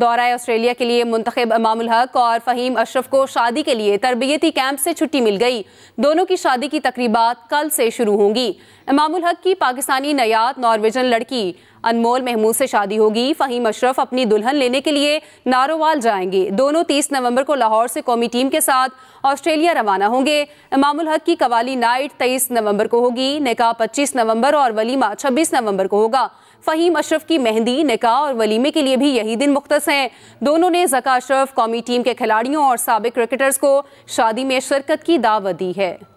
दौरा ऑस्ट्रेलिया के लिए मुंतब इमामुल हक और फ़हीम अशरफ को शादी के लिए तरबियती कैंप से छुट्टी मिल गई दोनों की शादी की तकरीबा कल से शुरू होंगी इमाम हक की पाकिस्तानी नयात नॉर्वेजन लड़की अनमोल महमूद से शादी होगी फ़हीम अशरफ अपनी दुल्हन लेने के लिए नारोवाल जाएंगे दोनों तीस नवंबर को लाहौर से कौमी टीम के साथ ऑस्ट्रेलिया रवाना होंगे इमामुल हक की कवाली नाइट तेईस नवंबर को होगी निका पच्चीस नवंबर और वलीमा छब्बीस नवंबर को होगा फ़हीम अशरफ की मेहंदी निका और वलीमे के लिए भी यही दिन मुख्त हैं दोनों ने जका अशरफ कौमी टीम के खिलाड़ियों और सबक क्रिकेटर्स को शादी में शिरकत की दावत दी है